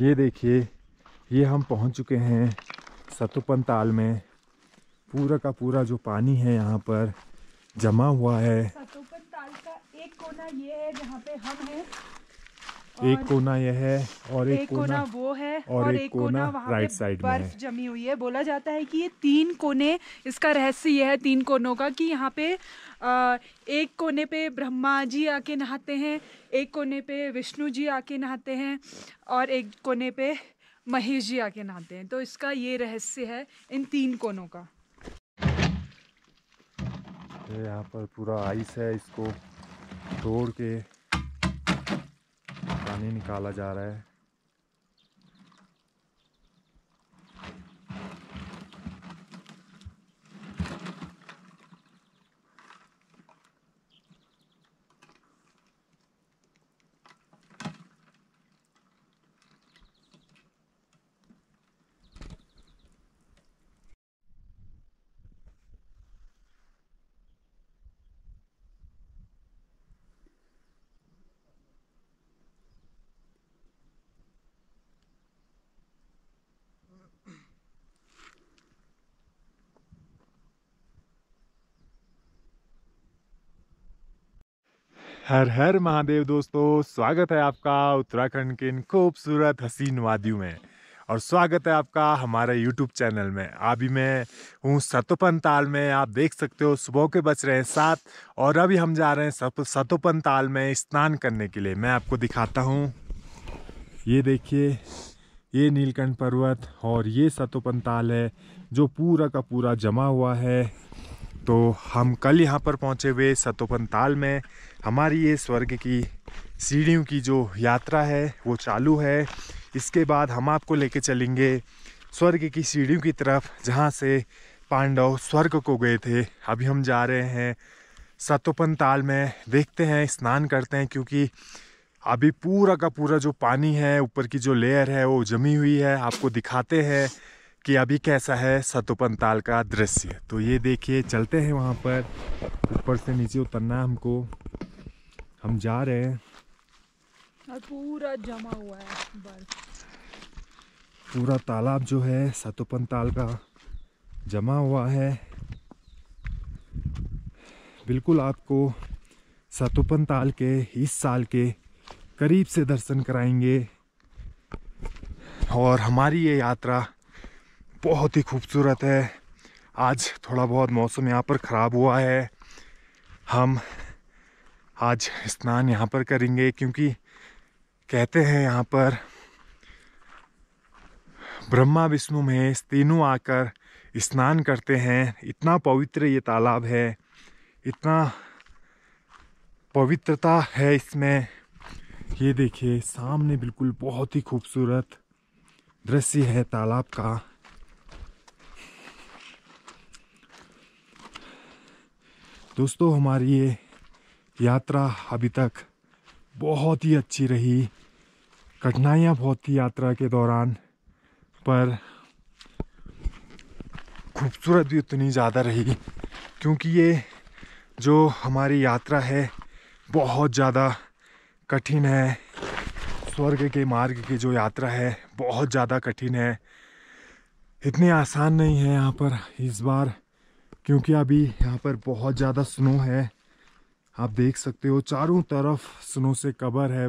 ये देखिए ये हम पहुंच चुके हैं सतुपन ताल में पूरा का पूरा जो पानी है यहाँ पर जमा हुआ है सतुपन ताल का एक कोना ये है जहाँ पे हम हैं एक कोना यह है और एक, एक कोना, कोना वो है और, और एक, एक कोना, कोना राइट साइड में बर्फ जमी हुई है बोला जाता है कि ये तीन कोने इसका रहस्य यह है तीन कोनों का कि यहाँ पे आ, एक कोने पे ब्रह्मा जी आके नहाते हैं एक कोने पे विष्णु जी आके नहाते हैं और एक कोने पे महेश जी आके नहाते हैं तो इसका ये रहस्य है इन तीन कोनों का तो यहाँ पर पूरा आइस है इसको तोड़ के पानी निकाला जा रहा है हर हर महादेव दोस्तों स्वागत है आपका उत्तराखंड के इन खूबसूरत हसीन वादियों में और स्वागत है आपका हमारे यूट्यूब चैनल में अभी मैं हूँ सतोपन ताल में आप देख सकते हो सुबह के बच रहे हैं सात और अभी हम जा रहे हैं सतोपन ताल में स्नान करने के लिए मैं आपको दिखाता हूँ ये देखिए ये नीलकंठ पर्वत और ये सतोपन ताल है जो पूरा का पूरा जमा हुआ है तो हम कल यहाँ पर पहुँचे हुए सतोपन ताल में हमारी ये स्वर्ग की सीढ़ियों की जो यात्रा है वो चालू है इसके बाद हम आपको लेके चलेंगे स्वर्ग की सीढ़ियों की तरफ जहाँ से पांडव स्वर्ग को गए थे अभी हम जा रहे हैं सतोपन ताल में देखते हैं स्नान करते हैं क्योंकि अभी पूरा का पूरा जो पानी है ऊपर की जो लेयर है वो जमी हुई है आपको दिखाते हैं कि अभी कैसा है सतोपन ताल का दृश्य तो ये देखिए चलते हैं वहाँ पर ऊपर से नीचे उतरना हमको हम जा रहे हैं और पूरा जमा हुआ है बर्फ पूरा तालाब जो है सतुपन ताल का जमा हुआ है बिल्कुल आपको सतुपन ताल के इस साल के करीब से दर्शन कराएंगे और हमारी ये यात्रा बहुत ही खूबसूरत है आज थोड़ा बहुत मौसम यहाँ पर ख़राब हुआ है हम आज स्नान यहाँ पर करेंगे क्योंकि कहते हैं यहाँ पर ब्रह्मा विष्णु महेश तीनों आकर स्नान करते हैं इतना पवित्र ये तालाब है इतना पवित्रता है इसमें ये देखिए सामने बिल्कुल बहुत ही खूबसूरत दृश्य है तालाब का दोस्तों हमारी ये यात्रा अभी तक बहुत ही अच्छी रही कठिनाइयाँ बहुत थी यात्रा के दौरान पर खूबसूरत भी उतनी ज़्यादा रही क्योंकि ये जो हमारी यात्रा है बहुत ज़्यादा कठिन है स्वर्ग के मार्ग की जो यात्रा है बहुत ज़्यादा कठिन है इतनी आसान नहीं है यहाँ पर इस बार क्योंकि अभी यहाँ पर बहुत ज़्यादा स्नो है आप देख सकते हो चारों तरफ स्नो से कवर है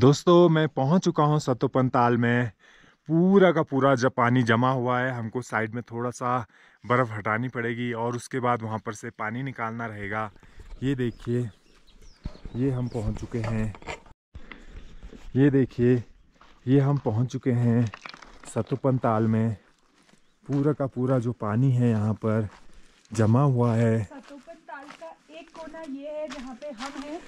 दोस्तों मैं पहुंच चुका हूं सतोपन ताल में पूरा का पूरा जब पानी जमा हुआ है हमको साइड में थोड़ा सा बर्फ़ हटानी पड़ेगी और उसके बाद वहां पर से पानी निकालना रहेगा ये देखिए ये हम पहुंच चुके हैं ये देखिए ये हम पहुंच चुके हैं सतुपन ताल में पूरा का पूरा जो पानी है यहाँ पर जमा हुआ है सतुपन ताल का एक कोना ये है जहाँ पे हम हैं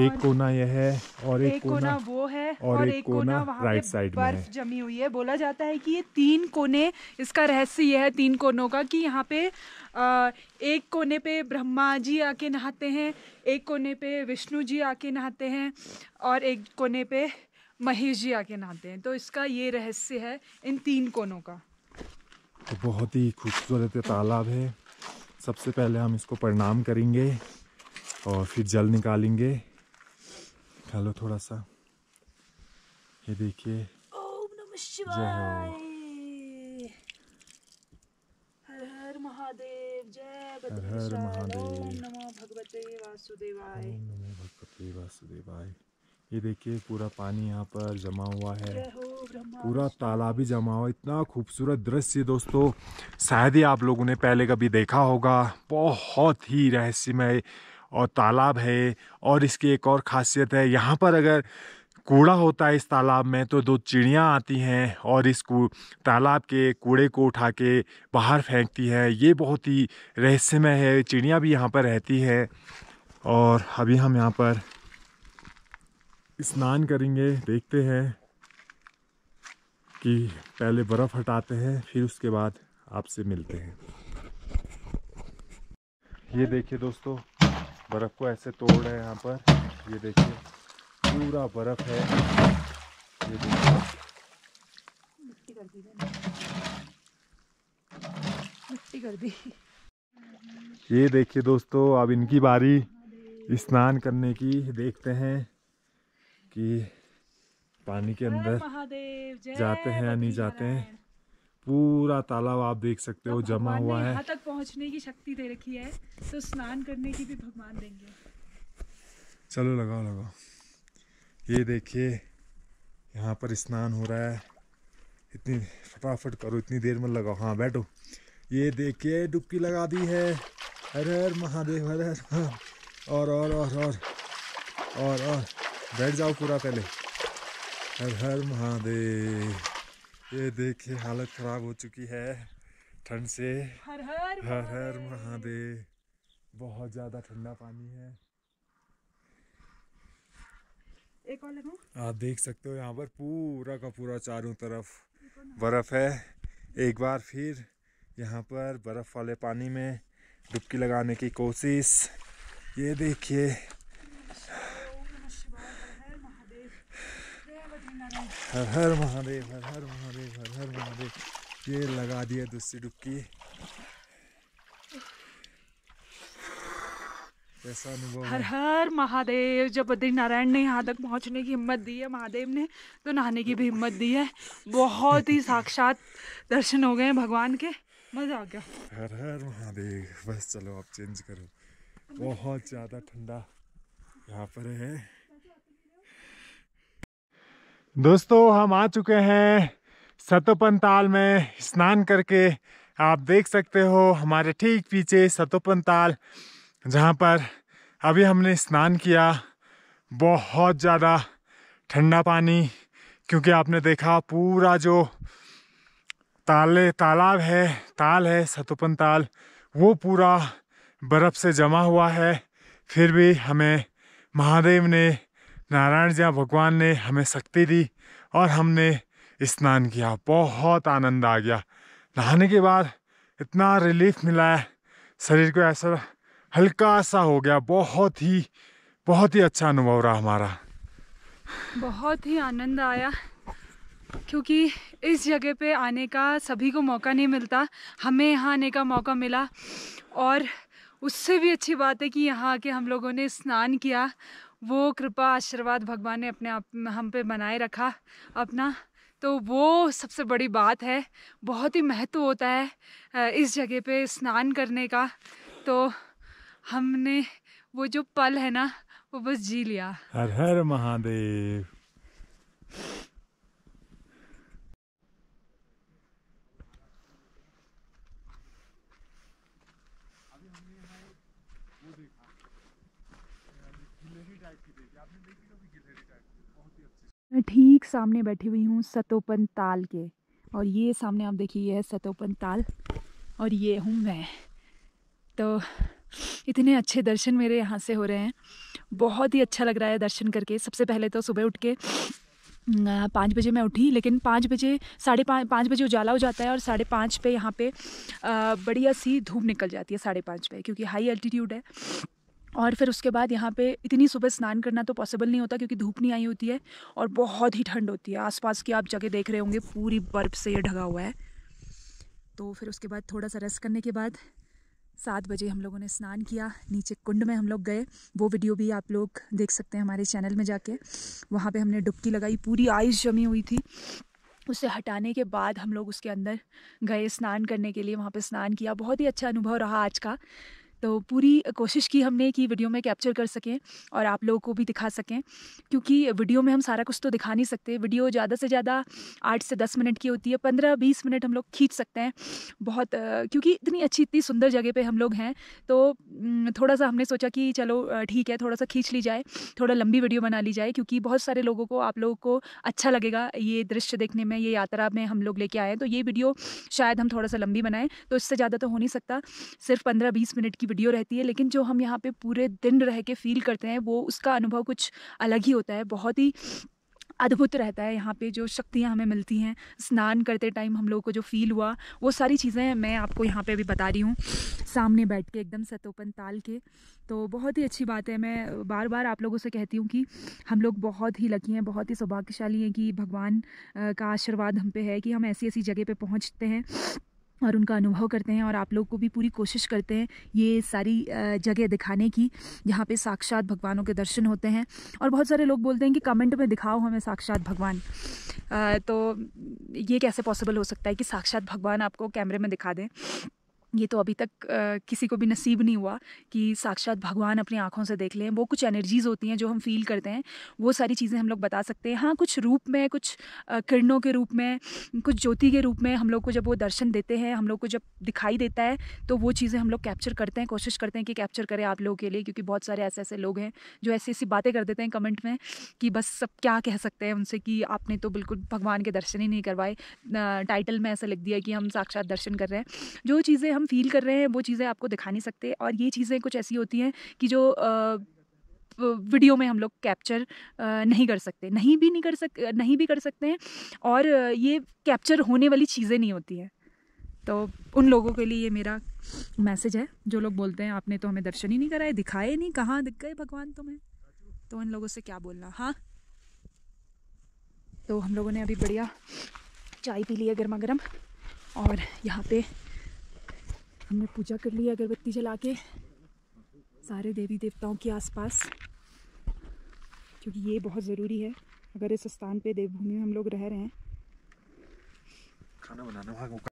एक कोना यह है और एक, एक कोना, कोना वो है और, और एक, एक कोना, कोना राइट साइड में बर्फ जमी हुई है बोला जाता है कि ये तीन कोने इसका रहस्य यह है तीन कोनों का कि यहाँ पे आ, एक कोने पे ब्रह्मा जी आके नहाते हैं एक कोने पे विष्णु जी आके नहाते हैं और एक कोने पे महेश जी आके नहाते हैं तो इसका ये रहस्य है इन तीन कोनों का तो बहुत ही खूबसूरत तालाब है सबसे पहले हम इसको प्रणाम करेंगे और फिर जल निकालेंगे खा लो थोड़ा सा ये देखिए ओम नमः शिवाय हर हर महादेव जय भगवते वासुदेवाय भगवते वासुदेवाय ये देखिए पूरा पानी यहाँ पर जमा हुआ है पूरा तालाब ही जमा हुआ इतना खूबसूरत दृश्य दोस्तों शायद ही आप लोगों ने पहले कभी देखा होगा बहुत ही रहस्यमय और तालाब है और इसकी एक और ख़ासियत है यहाँ पर अगर कूड़ा होता है इस तालाब में तो दो चिड़ियाँ आती हैं और इस तालाब के कूड़े को उठा के बाहर फेंकती हैं ये बहुत ही रहस्यमय है चिड़ियाँ भी यहाँ पर रहती है और अभी हम यहाँ पर स्नान करेंगे देखते हैं कि पहले बर्फ़ हटाते हैं फिर उसके बाद आपसे मिलते हैं ये देखिए दोस्तों बर्फ़ को ऐसे तोड़ रहे हैं यहाँ पर ये देखिए पूरा बर्फ़ है ये देखिए ये देखिए दोस्तों अब इनकी बारी स्नान करने की देखते हैं कि पानी के अंदर जाते हैं या नहीं जाते हैं पूरा तालाब आप देख सकते हो जमा हुआ है यहाँ तक पहुंचने की शक्ति दे रखी है तो स्नान करने की भी भगवान देंगे चलो लगाओ लगाओ ये देखिए यहाँ पर स्नान हो रहा है इतनी फटाफट करो इतनी देर में लगाओ हाँ बैठो ये देखिए डुबकी लगा दी है अरे हर महादेव अरे हर और और और और और और बैठ जाओ पूरा पहले हर हर महादेव ये देखिए हालत खराब हो चुकी है ठंड से हर हर हर हर महादेव बहुत ज्यादा ठंडा पानी है एक और आप देख सकते हो यहाँ पर पूरा का पूरा चारों तरफ बर्फ है एक बार फिर यहाँ पर बर्फ वाले पानी में डुबकी लगाने की कोशिश ये देखिए हर हर महादेव हर हर महादेव हर हर महादेव ये लगा दिया दूसरी डुबकी कैसा अनुभव हर हर महादेव जब बद्री नारायण ने यहाँ तक पहुँचने की हिम्मत दी है महादेव ने तो नहाने की भी हिम्मत दी है बहुत ही साक्षात दर्शन हो गए हैं भगवान के मजा आ गया हर हर महादेव बस चलो आप चेंज करो बहुत ज़्यादा ठंडा यहाँ पर है दोस्तों हम आ चुके हैं सतोपन ताल में स्नान करके आप देख सकते हो हमारे ठीक पीछे सतोपन ताल जहाँ पर अभी हमने स्नान किया बहुत ज़्यादा ठंडा पानी क्योंकि आपने देखा पूरा जो ताले तालाब है ताल है सतोपन ताल वो पूरा बर्फ़ से जमा हुआ है फिर भी हमें महादेव ने नारायण जी भगवान ने हमें शक्ति दी और हमने स्नान किया बहुत आनंद आ गया नहाने के बाद इतना रिलीफ मिला है शरीर को ऐसा हल्का सा हो गया बहुत ही बहुत ही अच्छा अनुभव रहा हमारा बहुत ही आनंद आया क्योंकि इस जगह पे आने का सभी को मौका नहीं मिलता हमें यहाँ आने का मौका मिला और उससे भी अच्छी बात है कि यहाँ आके हम लोगों ने स्नान किया वो कृपा आशीर्वाद भगवान ने अपने आप हम पे बनाए रखा अपना तो वो सबसे बड़ी बात है बहुत ही महत्व होता है इस जगह पे स्नान करने का तो हमने वो जो पल है ना वो बस जी लिया हर हर महादेव मैं ठीक सामने बैठी हुई हूँ सतोपन ताल के और ये सामने आप देखिए ये है सतोपन ताल और ये हूँ मैं तो इतने अच्छे दर्शन मेरे यहाँ से हो रहे हैं बहुत ही अच्छा लग रहा है दर्शन करके सबसे पहले तो सुबह उठ के पाँच बजे मैं उठी लेकिन पाँच बजे साढ़े पाँच पाँच बजे उजाला हो जाता है और साढ़े पाँच पे यहाँ पे बढ़िया सी धूप निकल जाती है साढ़े पाँच पे क्योंकि हाई एल्टीट्यूड है और फिर उसके बाद यहाँ पे इतनी सुबह स्नान करना तो पॉसिबल नहीं होता क्योंकि धूप नहीं आई होती है और बहुत ही ठंड होती है आसपास की आप जगह देख रहे होंगे पूरी बर्फ़ से ये ढगा हुआ है तो फिर उसके बाद थोड़ा सा रेस्ट करने के बाद सात बजे हम लोगों ने स्नान किया नीचे कुंड में हम लोग गए वो वीडियो भी आप लोग देख सकते हैं हमारे चैनल में जाके वहाँ पर हमने डुबकी लगाई पूरी आइस जमी हुई थी उसे हटाने के बाद हम लोग उसके अंदर गए स्नान करने के लिए वहाँ पर स्नान किया बहुत ही अच्छा अनुभव रहा आज का तो पूरी कोशिश की हमने कि वीडियो में कैप्चर कर सकें और आप लोगों को भी दिखा सकें क्योंकि वीडियो में हम सारा कुछ तो दिखा नहीं सकते वीडियो ज़्यादा से ज़्यादा आठ से दस मिनट की होती है पंद्रह बीस मिनट हम लोग खींच सकते हैं बहुत क्योंकि इतनी अच्छी इतनी सुंदर जगह पर हम लोग हैं तो थोड़ा सा हमने सोचा कि चलो ठीक है थोड़ा सा खींच ली जाए थोड़ा लंबी वीडियो बना ली जाए क्योंकि बहुत सारे लोगों को आप लोगों को अच्छा लगेगा ये दृश्य देखने में ये यात्रा में हम लोग लेके आए हैं तो ये वीडियो शायद हम थोड़ा सा लंबी बनाएं तो इससे ज़्यादा तो हो नहीं सकता सिर्फ पंद्रह बीस मिनट की वीडियो रहती है लेकिन जो हम यहाँ पे पूरे दिन रह के फील करते हैं वो उसका अनुभव कुछ अलग ही होता है बहुत ही अद्भुत रहता है यहाँ पे जो शक्तियाँ हमें मिलती हैं स्नान करते टाइम हम लोगों को जो फील हुआ वो सारी चीज़ें मैं आपको यहाँ पे अभी बता रही हूँ सामने बैठ के एकदम सतोपन ताल के तो बहुत ही अच्छी बात है मैं बार बार आप लोगों से कहती हूँ कि हम लोग बहुत ही लकी हैं बहुत ही सौभाग्यशाली हैं कि भगवान का आशीर्वाद हम पे है कि हम ऐसी ऐसी जगह पर पहुँचते हैं और उनका अनुभव करते हैं और आप लोग को भी पूरी कोशिश करते हैं ये सारी जगह दिखाने की जहाँ पे साक्षात भगवानों के दर्शन होते हैं और बहुत सारे लोग बोलते हैं कि कमेंट में दिखाओ हमें साक्षात भगवान तो ये कैसे पॉसिबल हो सकता है कि साक्षात भगवान आपको कैमरे में दिखा दें ये तो अभी तक आ, किसी को भी नसीब नहीं हुआ कि साक्षात भगवान अपनी आँखों से देख लें वो कुछ एनर्जीज़ होती हैं जो हम फील करते हैं वो सारी चीज़ें हम लोग बता सकते हैं हाँ कुछ रूप में कुछ किरणों के रूप में कुछ ज्योति के रूप में हम लोग को जब वो दर्शन देते हैं हम लोग को जब दिखाई देता है तो वो चीज़ें हम लोग कैप्चर करते हैं कोशिश करते हैं कि कैप्चर करें आप लोगों के लिए क्योंकि बहुत सारे ऐसे ऐसे लोग हैं जो ऐसी ऐसी बातें कर देते हैं कमेंट में कि बस सब क्या कह सकते हैं उनसे कि आपने तो बिल्कुल भगवान के दर्शन ही नहीं करवाए टाइटल में ऐसा लिख दिया कि हम साक्षात दर्शन कर रहे हैं जो चीज़ें हम हम फील कर रहे हैं वो चीज़ें आपको दिखा नहीं सकते और ये चीज़ें कुछ ऐसी होती हैं कि जो वीडियो में हम लोग कैप्चर नहीं कर सकते नहीं भी नहीं कर सक नहीं भी कर सकते हैं और ये कैप्चर होने वाली चीज़ें नहीं होती हैं तो उन लोगों के लिए ये मेरा मैसेज है जो लोग बोलते हैं आपने तो हमें दर्शन ही नहीं कराए दिखाए नहीं कहाँ दिख गए भगवान तुम्हें तो उन लोगों से क्या बोलना हाँ तो हम लोगों ने अभी बढ़िया चाय पी ली है गर्मा गर्म और यहाँ पे हमने पूजा कर ली अगरबत्ती जला के सारे देवी देवताओं के आसपास क्योंकि ये बहुत ज़रूरी है अगर इस स्थान पे देवभूमि में हम लोग रह रहे हैं खाना बनाना